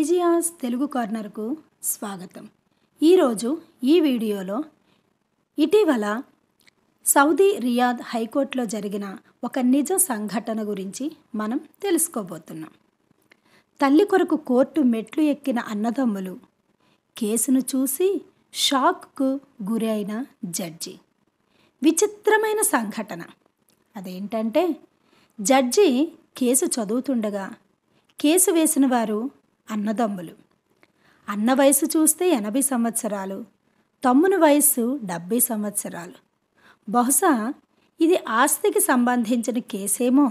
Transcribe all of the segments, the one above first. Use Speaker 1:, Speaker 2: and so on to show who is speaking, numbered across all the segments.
Speaker 1: విజయాస్ తెలుగు కార్నర్కు స్వాగతం ఈరోజు ఈ వీడియోలో ఇటీవల సౌదీ రియాద్ హైకోర్టులో జరిగిన ఒక నిజ సంఘటన గురించి మనం తెలుసుకోబోతున్నాం తల్లి కొరకు కోర్టు మెట్లు ఎక్కిన అన్నదమ్ములు కేసును చూసి షాక్కు గురి అయిన జడ్జి విచిత్రమైన సంఘటన అదేంటంటే జడ్జి కేసు చదువుతుండగా కేసు వేసిన వారు అన్నదమ్ములు అన్న వయసు చూస్తే ఎనభై సంవత్సరాలు తమ్ముని వయస్సు డెబ్బై సంవత్సరాలు బహుశా ఇది ఆస్తికి సంబంధించిన కేసేమో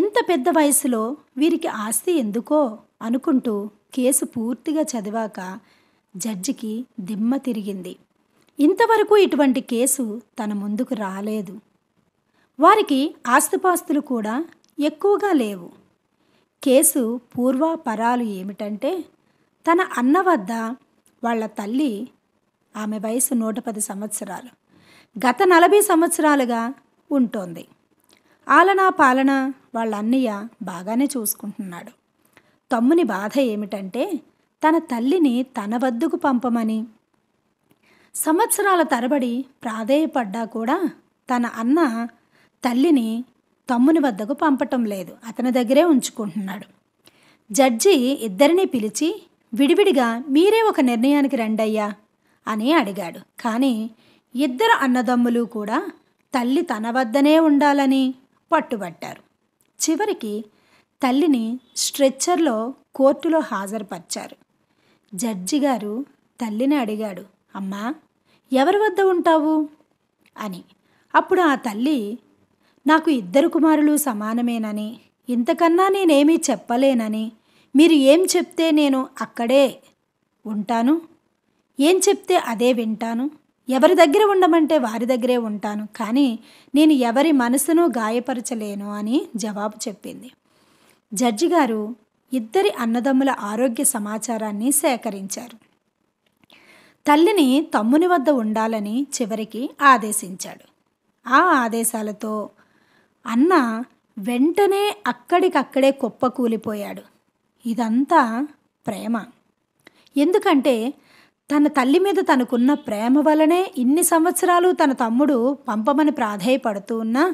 Speaker 1: ఇంత పెద్ద వయసులో వీరికి ఆస్తి ఎందుకో అనుకుంటూ కేసు పూర్తిగా చదివాక జడ్జికి దిమ్మ తిరిగింది ఇంతవరకు ఇటువంటి కేసు తన ముందుకు రాలేదు వారికి ఆస్తిపాస్తులు కూడా ఎక్కువగా లేవు కేసు పూర్వాపరాలు ఏమిటంటే తన అన్న వద్ద వాళ్ళ తల్లి ఆమె వయసు నూట పది సంవత్సరాలు గత నలభై సంవత్సరాలుగా ఉంటోంది ఆలనా పాలన వాళ్ళ అన్నయ్య బాగానే చూసుకుంటున్నాడు తమ్ముని బాధ ఏమిటంటే తన తల్లిని తన వద్దకు పంపమని సంవత్సరాల తరబడి ప్రాధేయపడ్డా కూడా తన అన్న తల్లిని తమ్ముని వద్దకు పంపటం లేదు అతని దగ్గరే ఉంచుకుంటున్నాడు జడ్జి ఇద్దరినీ పిలిచి విడివిడిగా మీరే ఒక నిర్ణయానికి రండయ్యా అని అడిగాడు కానీ ఇద్దరు అన్నదమ్ములు కూడా తల్లి తన వద్దనే ఉండాలని పట్టుబట్టారు చివరికి తల్లిని స్ట్రెచ్చర్లో కోర్టులో హాజరుపరిచారు జడ్జి గారు తల్లిని అడిగాడు అమ్మా ఎవరి వద్ద ఉంటావు అని అప్పుడు ఆ తల్లి నాకు ఇద్దరు కుమారులు సమానమేనని ఇంతకన్నా నేనేమీ చెప్పలేనని మీరు ఏం చెప్తే నేను అక్కడే ఉంటాను ఏం చెప్తే అదే వింటాను ఎవరి దగ్గర ఉండమంటే వారి దగ్గరే ఉంటాను కానీ నేను ఎవరి మనసును గాయపరచలేను అని జవాబు చెప్పింది జడ్జి గారు ఇద్దరి అన్నదమ్ముల ఆరోగ్య సమాచారాన్ని సేకరించారు తల్లిని తమ్ముని వద్ద ఉండాలని చివరికి ఆదేశించాడు ఆ ఆదేశాలతో అన్న వెంటనే అక్కడికక్కడే కుప్పకూలిపోయాడు ఇదంతా ప్రేమ ఎందుకంటే తన తల్లి మీద తనకున్న ప్రేమ వలనే ఇన్ని సంవత్సరాలు తన తమ్ముడు పంపమని ప్రాధేయపడుతూ ఉన్నా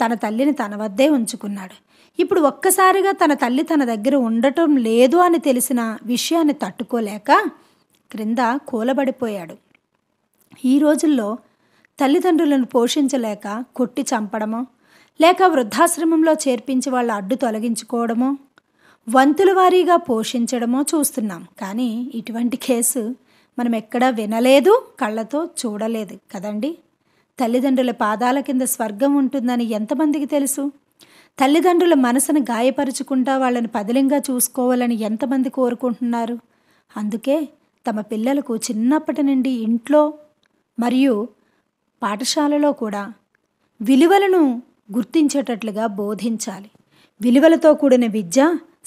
Speaker 1: తన తల్లిని తన వద్దే ఉంచుకున్నాడు ఇప్పుడు ఒక్కసారిగా తన తల్లి తన దగ్గర ఉండటం లేదు అని తెలిసిన విషయాన్ని తట్టుకోలేక క్రింద కూలబడిపోయాడు ఈ రోజుల్లో తల్లిదండ్రులను పోషించలేక కొట్టి చంపడమో లేక వృద్ధాశ్రమంలో చేర్పించి వాళ్ళ అడ్డు తొలగించుకోవడమో వంతుల వారీగా పోషించడమో చూస్తున్నాం కానీ ఇటువంటి కేసు మనం ఎక్కడా వినలేదు కళ్ళతో చూడలేదు కదండి తల్లిదండ్రుల పాదాల కింద స్వర్గం ఉంటుందని ఎంతమందికి తెలుసు తల్లిదండ్రుల మనసును గాయపరుచుకుంటా వాళ్ళని పదిలింగా చూసుకోవాలని ఎంతమంది కోరుకుంటున్నారు అందుకే తమ పిల్లలకు చిన్నప్పటి నుండి ఇంట్లో మరియు పాఠశాలలో కూడా విలువలను గుర్తించేటట్లుగా బోధించాలి విలువలతో కూడిన విద్య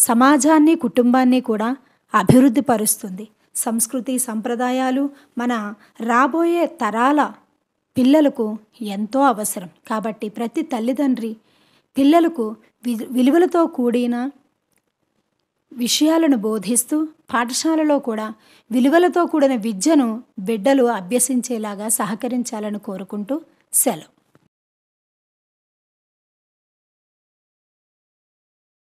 Speaker 1: సమాజాన్ని కుటుంబాన్ని కూడా అభివృద్ధి పరుస్తుంది సంస్కృతి సంప్రదాయాలు మన రాబోయే తరాల పిల్లలకు ఎంతో అవసరం కాబట్టి ప్రతి తల్లిదండ్రి పిల్లలకు విలువలతో కూడిన విషయాలను బోధిస్తూ పాఠశాలలో కూడా విలువలతో కూడిన విద్యను బిడ్డలు అభ్యసించేలాగా సహకరించాలని కోరుకుంటూ సెలవు